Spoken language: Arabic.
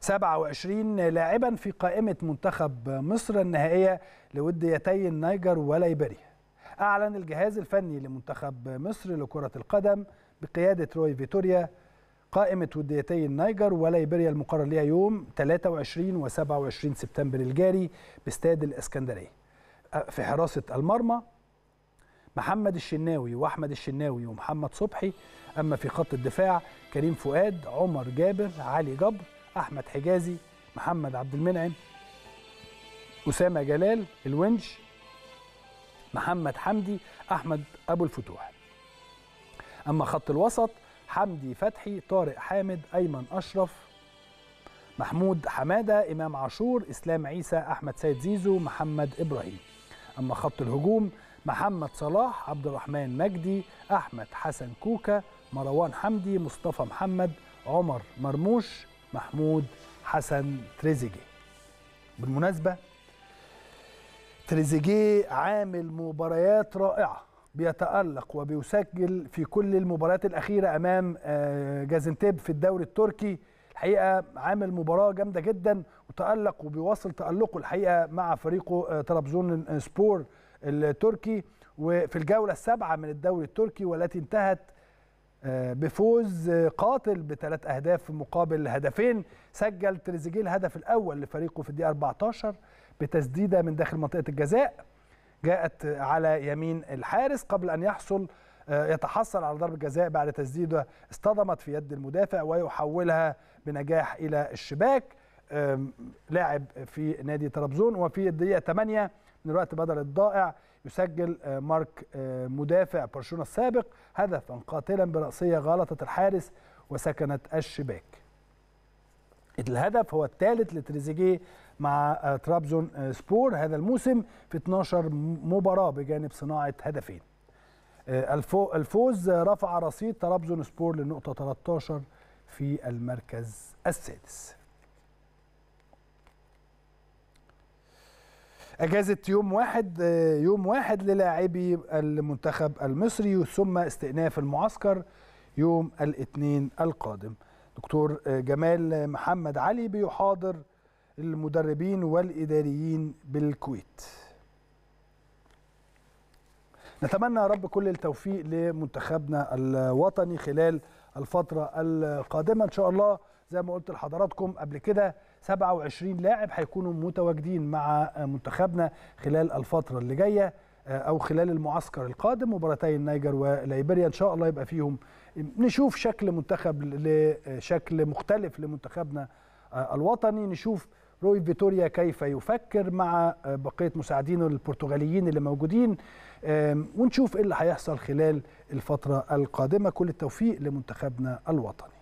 27 لاعبا في قائمة منتخب مصر النهائية لوديتي النيجر وليبيريا أعلن الجهاز الفني لمنتخب مصر لكرة القدم بقيادة روي فيتوريا قائمة وديتي النيجر وليبيريا المقرر لها يوم 23 و 27 سبتمبر الجاري باستاد الإسكندرية أه، في حراسة المرمى محمد الشناوي وأحمد الشناوي ومحمد صبحي أما في خط الدفاع كريم فؤاد عمر جابر علي جبر احمد حجازي محمد عبد المنعم اسامه جلال الونش محمد حمدي احمد ابو الفتوح اما خط الوسط حمدي فتحي طارق حامد ايمن اشرف محمود حماده امام عاشور اسلام عيسى احمد سيد زيزو محمد ابراهيم اما خط الهجوم محمد صلاح عبد الرحمن مجدي احمد حسن كوكا مروان حمدي مصطفى محمد عمر مرموش محمود حسن تريزيجيه بالمناسبة تريزيجيه عامل مباريات رائعة بيتألق وبيسجل في كل المباريات الأخيرة أمام آه، جازنتيب في الدوري التركي الحقيقة عامل مباراة جامدة جدا وتألق وبيواصل تألقه الحقيقة مع فريقه آه، طرابزون آه، سبور التركي وفي الجولة السابعة من الدوري التركي والتي انتهت آه، بفوز قاتل بثلاث أهداف مقابل هدفين سجل تريزيجيه الهدف الأول لفريقه في الدقيقة 14 بتسديدة من داخل منطقة الجزاء جاءت على يمين الحارس قبل أن يحصل آه، يتحصل على ضربة جزاء بعد تسديدة اصطدمت في يد المدافع ويحولها بنجاح إلى الشباك لاعب في نادي طرابزون وفي الدقيقه 8 من الوقت بدل الضائع يسجل آه، مارك آه، مدافع برشلونه السابق هدفا قاتلا براسيه غلطت الحارس وسكنت الشباك. الهدف هو الثالث لتريزيجيه مع ترابزون آه، سبور هذا الموسم في 12 مباراه بجانب صناعه هدفين. الفوز رفع رصيد ترابزون سبور للنقطه 13 في المركز السادس. اجازه يوم واحد آه، يوم واحد للاعبي المنتخب المصري ثم استئناف المعسكر يوم الاثنين القادم دكتور آه، جمال محمد علي بيحاضر المدربين والاداريين بالكويت نتمنى يا رب كل التوفيق لمنتخبنا الوطني خلال الفتره القادمه ان شاء الله زي ما قلت لحضراتكم قبل كده 27 لاعب هيكونوا متواجدين مع منتخبنا خلال الفترة اللي جاية آه، أو خلال المعسكر القادم مباراتي النيجر وليبيريا إن شاء الله يبقى فيهم نشوف شكل منتخب لشكل مختلف لمنتخبنا آه، الوطني نشوف روي فيتوريا كيف يفكر مع آه، بقيه مساعدينه البرتغاليين اللي موجودين ونشوف ايه اللي هيحصل خلال الفتره القادمه كل التوفيق لمنتخبنا الوطني